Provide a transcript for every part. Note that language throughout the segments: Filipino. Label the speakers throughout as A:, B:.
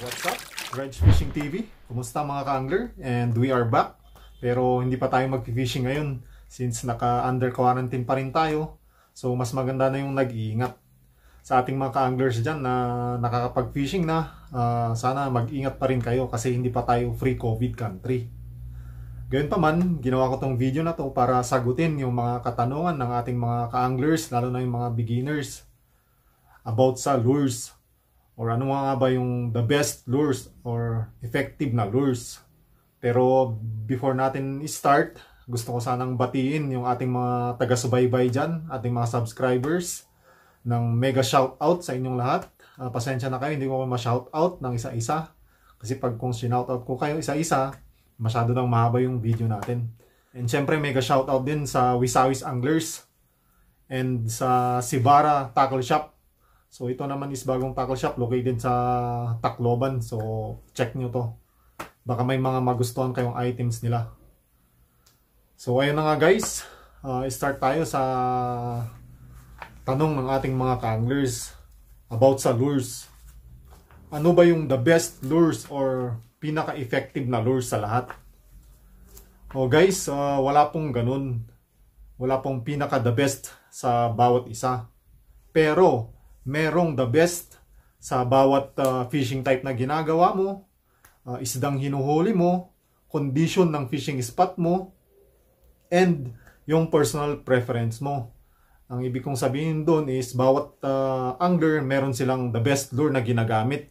A: what's up? Dredge Fishing TV. Kumusta mga ka And we are back. Pero hindi pa tayo mag-fishing ngayon since naka-under quarantine pa rin tayo. So mas maganda na yung nag-iingat. Sa ating mga ka-anglers dyan na nakakapag-fishing na, uh, sana mag-ingat pa rin kayo kasi hindi pa tayo free COVID country. Gayun pa man, ginawa ko tong video na to para sagutin yung mga katanungan ng ating mga ka-anglers, lalo na yung mga beginners about sa lures or ano nga ba yung the best lures or effective na lures. Pero before natin start, gusto ko sanang batiin yung ating mga taga-subaybay dyan, ating mga subscribers, ng mega shoutout sa inyong lahat. Uh, pasensya na kayo, hindi ko ma-shoutout ng isa-isa. Kasi pag kung sinoutout ko kayo isa-isa, masyado nang mahaba yung video natin. And syempre, mega shoutout din sa Wisawis Anglers and sa Sibara Tackle Shop So ito naman is bagong tackle shop located sa Tacloban. So check nyo to. Baka may mga magustuhan kayong items nila. So ayun na nga guys. Uh, start tayo sa tanong ng ating mga kanglers about sa lures. Ano ba yung the best lures or pinaka-effective na lures sa lahat? Oh guys, uh, wala pong ganun. Wala pong pinaka the best sa bawat isa. Pero merong the best sa bawat uh, fishing type na ginagawa mo, uh, isdang hinuhuli mo, condition ng fishing spot mo, and yung personal preference mo. Ang ibig kong sabihin doon is bawat uh, angler meron silang the best lure na ginagamit.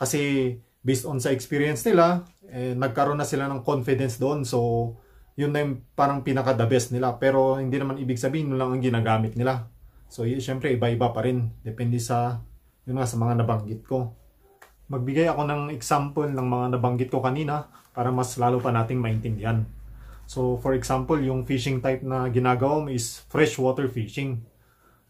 A: Kasi based on sa experience nila, eh, nagkaroon na sila ng confidence doon. So, yun na yung parang pinaka the best nila. Pero hindi naman ibig sabihin yun lang ang ginagamit nila. So, yun, syempre, iba-iba pa rin. Depende sa, yun nga, sa mga nabanggit ko. Magbigay ako ng example ng mga nabanggit ko kanina para mas lalo pa nating maintindihan. So, for example, yung fishing type na ginagawa mo is freshwater fishing.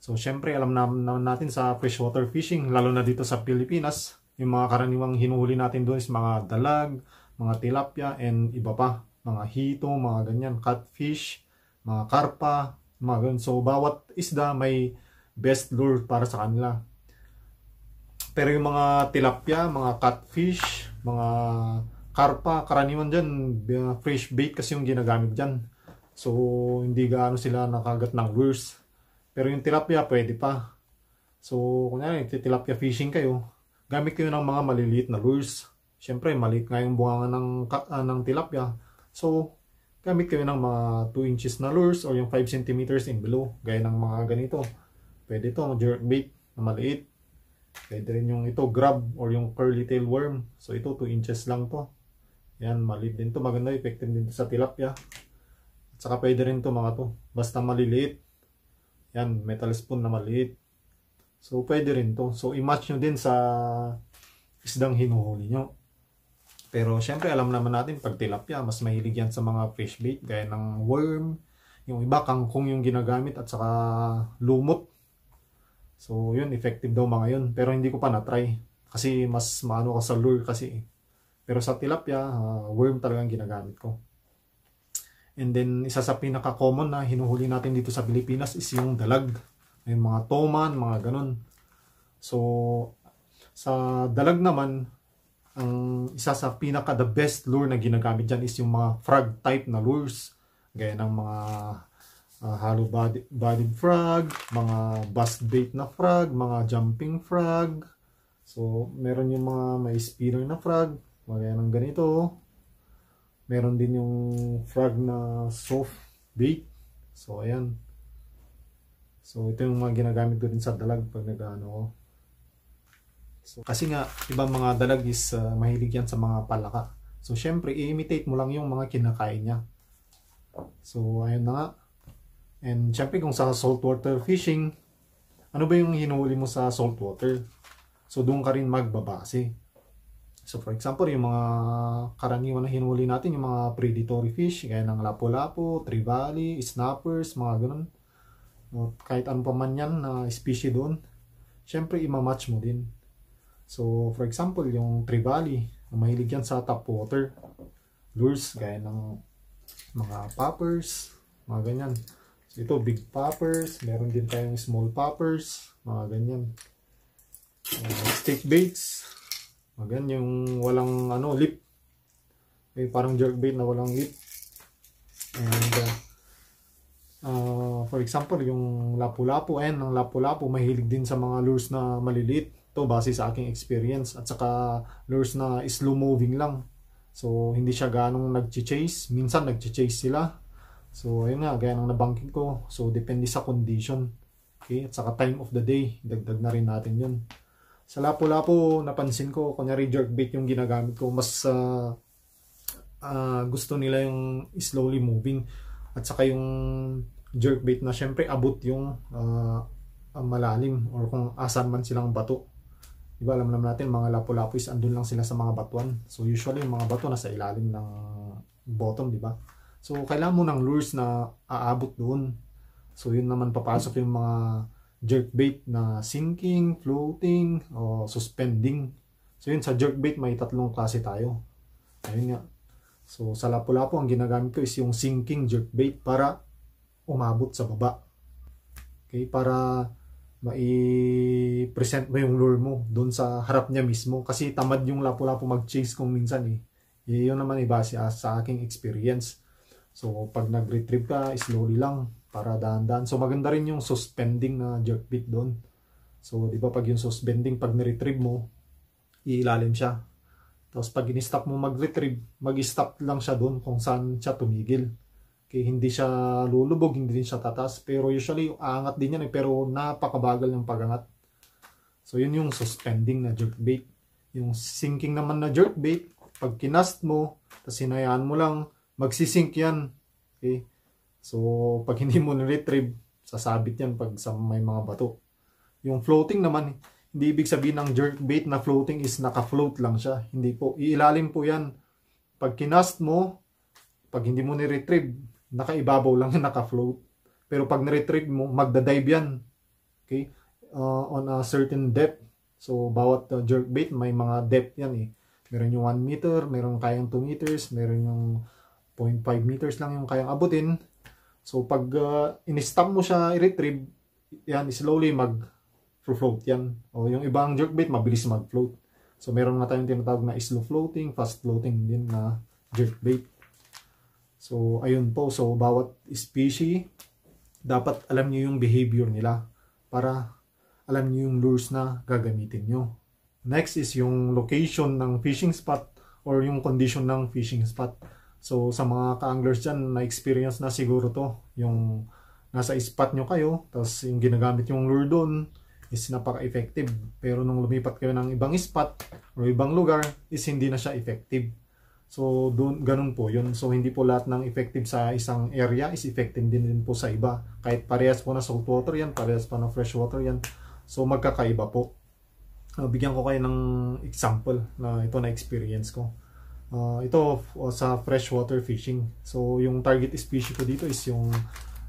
A: So, syempre, alam naman natin sa freshwater fishing, lalo na dito sa Pilipinas, yung mga karaniwang hinuhuli natin doon is mga dalag, mga tilapia, and iba pa. Mga hito, mga ganyan, catfish, mga karpa, mga So, bawat isda may best lure para sa kanila. Pero yung mga tilapia, mga catfish, mga karpa, karaniwan dyan, fresh bait kasi yung ginagamit diyan. So, hindi gaano sila nakagat ng lures. Pero yung tilapia, pwede pa. So, kunyari, tilapia fishing kayo, gamit kayo ng mga maliliit na lures. Syempre maliit nga yung bunganga ng, uh, ng tilapia. So, gamit kayo ng mga 2 inches na lures or yung 5 centimeters in below gaya ng mga ganito pwede ito jerkbait na maliit pwede rin yung ito grab or yung curly tail worm so ito 2 inches lang to yan maliit din to maganda effective din to sa tilapia at saka pwede rin to mga to basta maliliit yan metal spoon na maliit so pwede rin to so i-match nyo din sa isdang hinuhuli nyo pero syempre alam naman natin pag tilapia, mas mahilig yan sa mga fish bait gaya ng worm, yung iba kangkong yung ginagamit at saka lumot. So yun, effective daw mga yun. Pero hindi ko pa na-try kasi mas maano ka sa lure kasi. Eh. Pero sa tilapia, uh, worm talagang ginagamit ko. And then isa sa pinaka-common na hinuhuli natin dito sa Pilipinas is yung dalag. Yung mga toman, mga ganun. So sa dalag naman, ang isa sa pinaka the best lure na ginagamit dyan is yung mga frog type na lures gaya ng mga uh, hollow body, body frog mga bust bait na frog mga jumping frog so meron yung mga may spinner na frog gaya ng ganito meron din yung frog na soft bait so ayan so ito yung mga ginagamit ko din sa dalag pag nag ano So, kasi nga, ibang mga dalag is uh, mahilig yan sa mga palaka. So, syempre, i-imitate mo lang yung mga kinakain niya. So, ayun na nga. And syempre, kung sa saltwater fishing, ano ba yung hinuhuli mo sa saltwater? So, doon ka rin magbabase. So, for example, yung mga karaniwan na hinuhuli natin, yung mga predatory fish, gaya ng lapu lapo trivali, snappers, mga ganun. O, kahit ano pa man yan na uh, species doon, syempre, imamatch mo din. So, for example, yung Trevally, mahilig yan sa tap water. Lures, gaya ng mga poppers, mga ganyan. So, ito, big poppers. Meron din tayong small poppers, mga ganyan. Uh, steak baits. Magan yung walang ano, lip. Eh, parang jerk bait na walang lip. And, uh, uh, for example, yung lapu-lapu. Ayan, ng lapu-lapu, mahilig din sa mga lures na maliliit to base sa aking experience at saka lures na slow moving lang so hindi siya ganong nagche-chase minsan nagche-chase sila so ayun nga gaya ng nabangkin ko so depende sa condition okay at saka time of the day dagdag na rin natin yun sa lapu-lapu napansin ko kunyari jerkbait yung ginagamit ko mas uh, uh, gusto nila yung slowly moving at saka yung jerkbait na syempre abot yung uh, malalim or kung asan man silang bato Di ba alam naman natin mga lapu-lapu is andun lang sila sa mga batuan. So usually yung mga bato nasa ilalim ng bottom, di ba? So kailangan mo ng lures na aabot doon. So yun naman papasok yung mga jerkbait na sinking, floating, o suspending. So yun sa jerkbait may tatlong klase tayo. Ayun nga. So sa lapu-lapu ang ginagamit ko is yung sinking jerkbait para umabot sa baba. Okay, para mai-present mo yung lure mo doon sa harap niya mismo. Kasi tamad yung lapu-lapu mag-chase kung minsan eh. eh yun naman eh, base sa aking experience. So, pag nag-retrieve ka, slowly lang para dahan-dahan. So, maganda rin yung suspending na jerk bit doon. So, di ba pag yung suspending, pag ni-retrieve mo, iilalim siya. Tapos pag in-stop mo mag-retrieve, mag-stop lang siya doon kung saan siya tumigil. Okay, hindi siya lulubog, hindi din siya tatas. Pero usually, angat din yan eh. Pero napakabagal ng pagangat. So, yun yung suspending na jerkbait. Yung sinking naman na jerkbait, pag kinast mo, tapos hinayaan mo lang, magsisink yan. Okay? So, pag hindi mo na-retrieve, sasabit yan pag sa may mga bato. Yung floating naman, hindi ibig sabihin ng jerkbait na floating is naka-float lang siya. Hindi po. Iilalim po yan. Pag kinast mo, pag hindi mo ni-retrieve, nakaibabaw lang yung naka-float. Pero pag na-retrieve mo, magda-dive yan. Okay? Uh, on a certain depth. So, bawat uh, jerkbait, may mga depth yan eh. Meron yung 1 meter, meron kayang 2 meters, meron yung 0.5 meters lang yung kayang abutin. So, pag uh, in-stamp mo siya i-retrieve, yan, slowly mag-float yan. O yung ibang jerkbait, mabilis mag-float. So, meron na tayong tinatawag na slow floating, fast floating din na jerkbait. So, ayun po. So, bawat species, dapat alam nyo yung behavior nila para alam nyo yung lures na gagamitin nyo. Next is yung location ng fishing spot or yung condition ng fishing spot. So, sa mga ka-anglers dyan, na-experience na siguro to. Yung nasa spot nyo kayo, tapos yung ginagamit yung lure doon is napaka-effective. Pero nung lumipat kayo ng ibang spot or ibang lugar, is hindi na siya effective. So, dun, ganun po yun. So, hindi po lahat ng effective sa isang area is effective din, din po sa iba. Kahit parehas po na salt water yan, parehas pa ng fresh water yan. So, magkakaiba po. Uh, bigyan ko kayo ng example na ito na experience ko. Uh, ito uh, sa freshwater fishing. So, yung target species ko dito is yung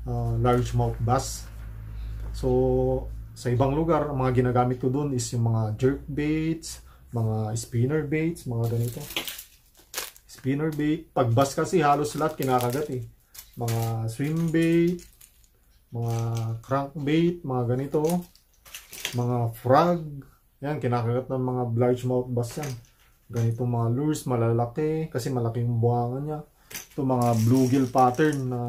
A: uh, largemouth bass. So, sa ibang lugar, ang mga ginagamit ko doon is yung mga jerk baits, mga spinner baits, mga ganito spinner bait. Pagbas kasi halos lahat kinakagat eh. Mga swim bait, mga crank bait, mga ganito, mga frog. Yan, kinakagat ng mga largemouth bass yan. Ganito mga lures, malalaki, kasi malaking buwangan niya. Ito mga bluegill pattern na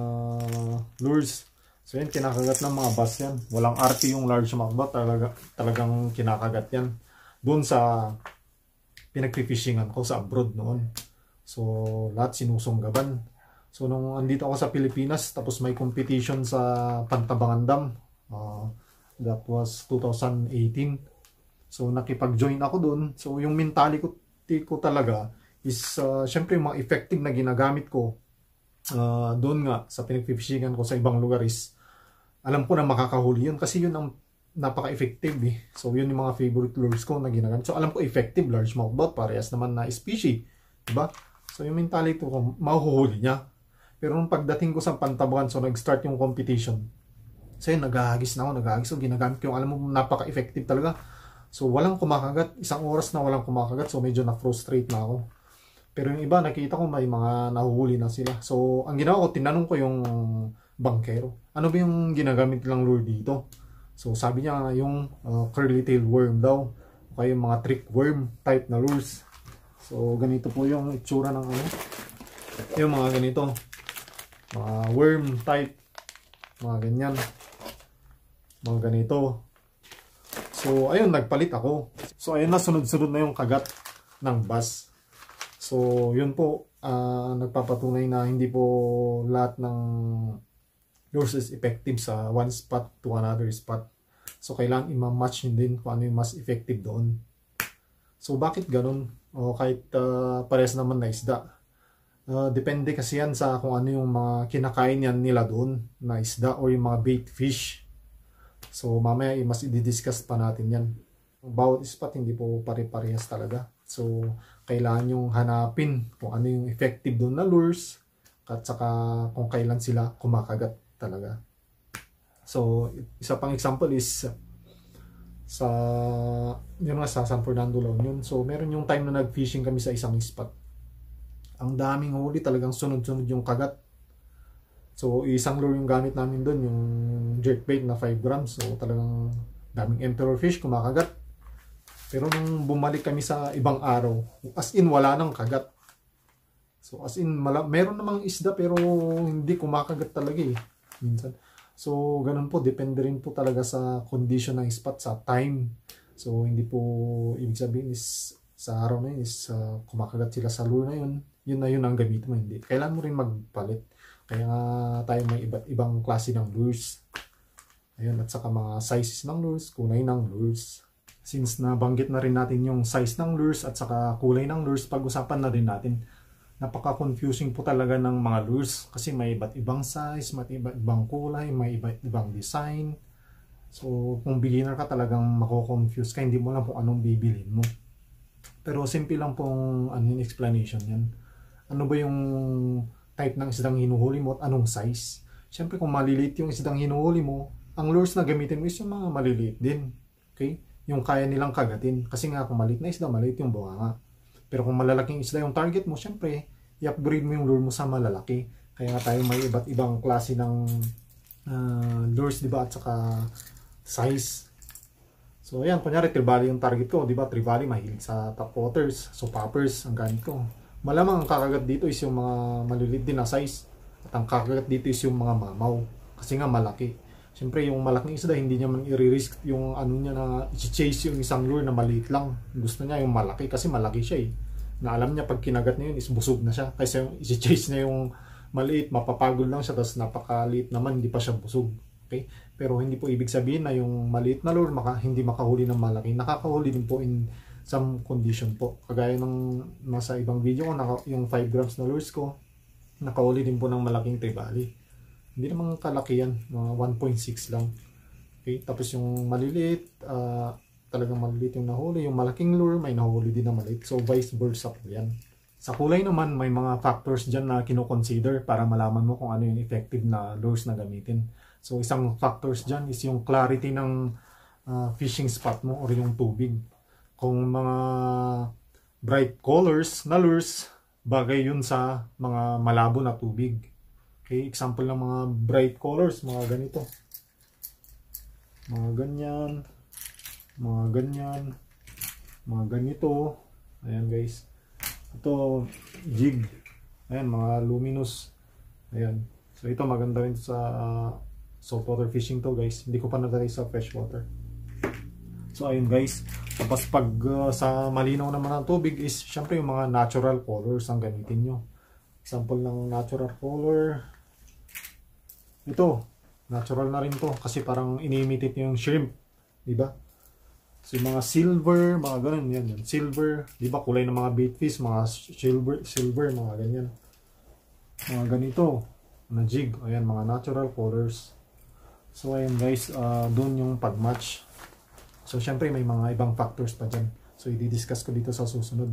A: lures. So yan, kinakagat ng mga bass yan. Walang arte yung large magba, talaga, talagang kinakagat yan. Doon sa pinagpipishingan ko sa abroad noon. So, lahat sinusunggaban. So, nung andito ako sa Pilipinas, tapos may competition sa Pantabangan Dam. Uh, ah, that was 2018. So, nakipag-join ako dun. So, yung mentality ko talaga is, uh, syempre, mga effective na ginagamit ko uh, ah, doon nga sa pinagpipishingan ko sa ibang lugar is, alam ko na makakahuli yun kasi yun ang napaka-effective eh. So, yun yung mga favorite lures ko na ginagamit. So, alam ko effective large mouthbaut, parehas naman na species. Diba? So yung mentality ko, mahuhuli niya. Pero nung pagdating ko sa pantabuan, so nag-start yung competition. So yun, naghahagis na ako, naghahagis. So ginagamit ko yung, alam mo, napaka-effective talaga. So walang kumakagat, isang oras na walang kumakagat. So medyo na-frustrate na ako. Pero yung iba, nakita ko may mga nahuhuli na sila. So ang ginawa ko, tinanong ko yung bankero. Ano ba yung ginagamit lang lure dito? So sabi niya yung uh, curly tail worm daw. O kaya yung mga trick worm type na lures. So, ganito po yung itsura ng ano. Yung mga ganito. Mga worm type. Mga ganyan. Mga ganito. So, ayun, nagpalit ako. So, ayun na, sunod-sunod na yung kagat ng bus. So, yun po, uh, nagpapatunay na hindi po lahat ng yours is effective sa one spot to another spot. So, kailangan i-match din kung ano yung mas effective doon. So, bakit ganun? o kahit uh, ah, pares naman na isda. Uh, depende kasi yan sa kung ano yung mga kinakain yan nila doon na isda o yung mga bait fish. So mamaya eh, mas i-discuss pa natin yan. Bawat spot hindi po pare-parehas talaga. So kailangan yung hanapin kung ano yung effective doon na lures at saka kung kailan sila kumakagat talaga. So isa pang example is sa yun nga sa San Fernando Lawn So meron yung time na nag-fishing kami sa isang spot. Ang daming huli, talagang sunod-sunod yung kagat. So isang lure yung gamit namin doon, yung jerkbait na 5 grams. So talagang daming emperor fish kumakagat. Pero nung bumalik kami sa ibang araw, as in wala nang kagat. So as in, mala meron namang isda pero hindi kumakagat talaga eh. Minsan. So, ganun po, depende rin po talaga sa condition ng spot, sa time. So, hindi po, ibig sabihin is, sa araw na yun is, uh, kumakagat sila sa lure na yun, yun na yun ang gamit mo, hindi. Kailan mo rin magpalit. Kaya nga tayo may iba't ibang klase ng lures. Ayun, at saka mga sizes ng lures, kulay ng lures. Since nabanggit na rin natin yung size ng lures at saka kulay ng lures, pag-usapan na rin natin napaka-confusing po talaga ng mga lures kasi may iba't ibang size, may iba't ibang kulay, may iba't ibang design. So, kung beginner ka talagang mako-confuse ka, hindi mo lang po anong bibilin mo. Pero simple lang pong ano explanation yan. Ano ba yung type ng isdang hinuhuli mo at anong size? Siyempre kung maliliit yung isdang hinuhuli mo, ang lures na gamitin mo is yung mga maliliit din. Okay? Yung kaya nilang kagatin. Kasi nga kung maliit na isda, maliit yung bunga Pero kung malalaking isda yung target mo, siyempre i-upgrade mo yung lure mo sa malalaki. Kaya nga tayo may iba't ibang klase ng uh, lures, di ba? At saka size. So, ayan, kunyari, tribali yung target ko, di ba? Tribali, mahilig sa top waters, so poppers, ang ganit ko. Malamang ang kakagat dito is yung mga malulit din na size. At ang kakagat dito is yung mga mamaw. Kasi nga malaki. Siyempre, yung malaking isda, hindi niya man i-risk yung ano niya na i-chase yung isang lure na maliit lang. Gusto niya yung malaki kasi malaki siya eh na alam niya pag kinagat niya yun is busog na siya kaysa yung isi-chase niya yung maliit mapapagod lang siya tapos napakaliit naman hindi pa siya busog okay pero hindi po ibig sabihin na yung maliit na lure maka, hindi makahuli ng malaki nakakahuli din po in some condition po kagaya ng nasa ibang video ko yung 5 grams na lures ko nakahuli din po ng malaking tribali hindi naman kalaki yan mga 1.6 lang okay tapos yung maliliit uh, talagang maliliit yung nahuli. Yung malaking lure, may nahuli din na maliit. So, vice versa po yan. Sa kulay naman, may mga factors dyan na kinoconsider para malaman mo kung ano yung effective na lures na gamitin. So, isang factors dyan is yung clarity ng uh, fishing spot mo or yung tubig. Kung mga bright colors na lures, bagay yun sa mga malabo na tubig. Okay, example ng mga bright colors, mga ganito. Mga ganyan mga ganyan mga ganito ayan guys ito jig ayan mga luminous ayan so ito maganda rin sa uh, saltwater fishing to guys hindi ko pa natry sa freshwater so ayun guys tapos pag uh, sa malinaw naman ang tubig is syempre yung mga natural colors ang gamitin nyo example ng natural color ito natural na rin to kasi parang inimitate yung shrimp diba So yung mga silver, mga ganun yan, yan. Silver, di ba kulay ng mga baitfish, mga silver, silver, mga ganyan. Mga ganito, na jig. Ayan, mga natural colors. So ayan guys, uh, doon yung pagmatch. So syempre may mga ibang factors pa dyan. So i-discuss ko dito sa susunod.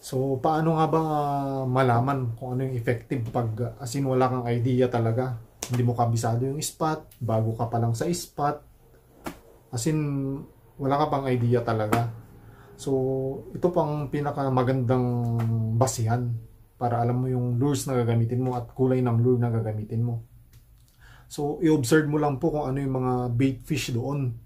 A: So paano nga ba uh, malaman kung ano yung effective pag ah, as in wala kang idea talaga. Hindi mo kabisado yung spot, bago ka pa lang sa spot. As in wala ka pang idea talaga. So, ito pang pinakamagandang basihan para alam mo yung lures na gagamitin mo at kulay ng lure na gagamitin mo. So, i-observe mo lang po kung ano yung mga bait fish doon.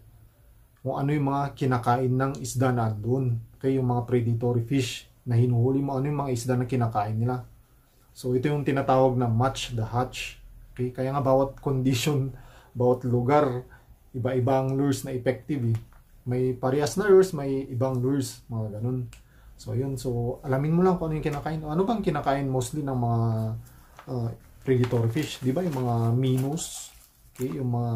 A: Kung ano yung mga kinakain ng isda na doon. Kaya yung mga predatory fish na hinuhuli mo, ano yung mga isda na kinakain nila. So, ito yung tinatawag na match the hatch. Okay? Kaya nga bawat condition, bawat lugar, iba-ibang lures na effective eh may parehas na lures, may ibang lures, mga ganun. So, yun. So, alamin mo lang kung ano yung kinakain. Ano bang kinakain mostly ng mga uh, predatory fish? Di ba? Yung mga minnows, okay? yung mga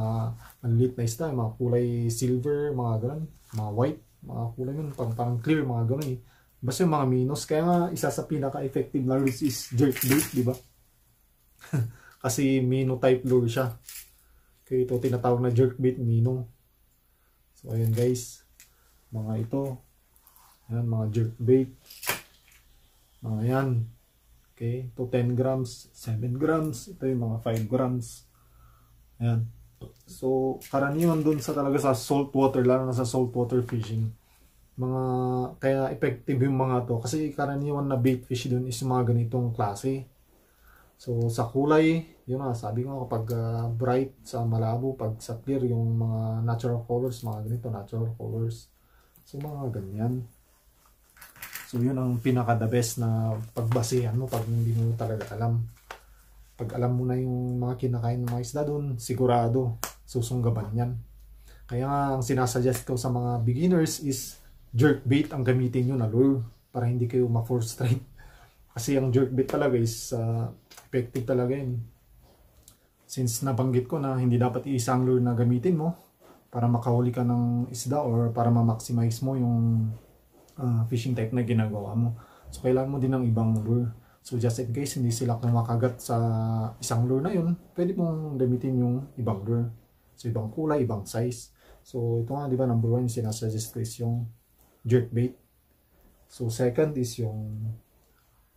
A: maliit na isda, yung mga kulay silver, mga ganun, mga white, mga kulay yun, parang, parang clear, mga ganun eh. Basta yung mga minnows. Kaya nga, isa sa pinaka-effective na lures is jerk bait, di ba? Kasi mino type lure siya. Kaya ito tinatawag na jerk bait mino. So, ayan guys. Mga ito. Ayan, mga jerkbait. Mga yan. Okay. Ito 10 grams, 7 grams. Ito yung mga 5 grams. Ayan. So, karaniwan dun sa talaga sa salt water, lalo na sa water fishing. Mga, kaya effective yung mga to. Kasi karaniwan na bait fish dun is mga ganitong klase. So, sa kulay, yun na, sabi ko kapag uh, bright sa malabo, pag sa clear yung mga natural colors, mga ganito, natural colors. So mga ganyan. So yun ang pinaka the best na pagbasehan mo pag hindi mo talaga alam. Pag alam mo na yung mga kinakain ng mga isda doon, sigurado susunggaban yan. Kaya nga ang sinasuggest ko sa mga beginners is jerkbait ang gamitin nyo na lure para hindi kayo ma-force Kasi ang jerkbait talaga is uh, effective talaga yun since nabanggit ko na hindi dapat iisang lure na gamitin mo para makahuli ka ng isda or para ma-maximize mo yung uh, fishing type na ginagawa mo. So kailangan mo din ng ibang lure. So just in case hindi sila kumakagat sa isang lure na yun, pwede mong gamitin yung ibang lure. So ibang kulay, ibang size. So ito nga di ba number one sinasuggest ko is yung jerkbait. So second is yung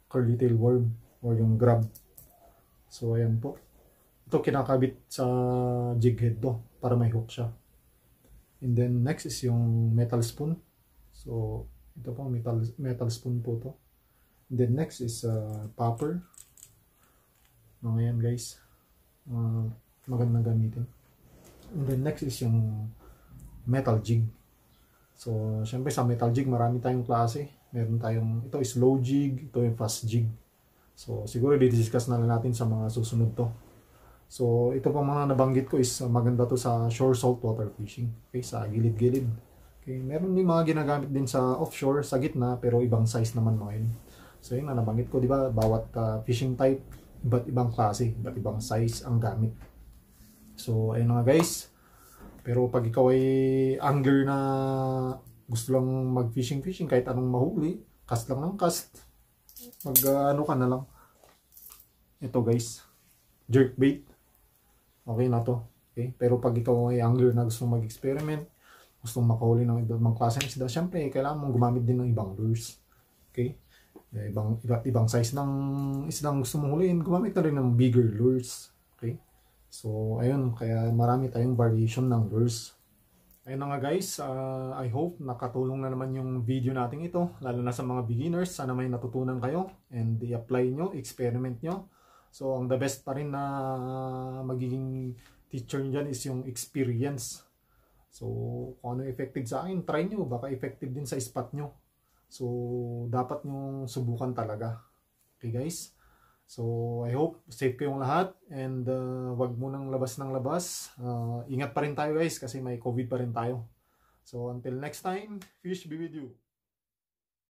A: curly tail worm or yung grub. So ayan po. Ito kinakabit sa jig head to para may hook siya. And then next is yung metal spoon. So ito po metal, metal spoon po to. And then next is uh, popper. Mga yan guys. Uh, magandang gamitin. And then next is yung metal jig. So, syempre sa metal jig, marami tayong klase. Meron tayong, ito is low jig, ito yung fast jig. So, siguro i-discuss na lang natin sa mga susunod to. So, ito pa mga nabanggit ko is ah, maganda to sa shore saltwater fishing. Okay, sa gilid-gilid. Okay, meron din mga ginagamit din sa offshore, sa gitna, pero ibang size naman mga yun. So, yun na nabanggit ko, di ba? Bawat uh, fishing type, iba't ibang klase, iba't ibang size ang gamit. So, ayun na guys. Pero pag ikaw ay angler na gusto lang mag-fishing-fishing, kahit anong mahuli, cast lang ng cast. Mag-ano ah, uh, ka na lang. Ito guys, jerkbait okay na to. Okay? Pero pag ikaw ay angler na gusto mag-experiment, gusto makahuli ng iba't ibang klase ng isda, syempre kailangan mong gumamit din ng ibang lures. Okay? Eh, ibang, iba't ibang size ng isda ang gusto mong huliin, gumamit na rin ng bigger lures. Okay? So, ayun, kaya marami tayong variation ng lures. Ayun na nga guys, uh, I hope nakatulong na naman yung video nating ito, lalo na sa mga beginners. Sana may natutunan kayo and i-apply nyo, experiment nyo So, ang the best pa rin na magiging teacher niyan is yung experience. So, kung ano effective sa akin, try nyo. Baka effective din sa spot nyo. So, dapat nyo subukan talaga. Okay guys? So, I hope safe kayong lahat and uh, wag mo nang labas ng labas. Uh, ingat pa rin tayo guys kasi may COVID pa rin tayo. So, until next time, fish be with you.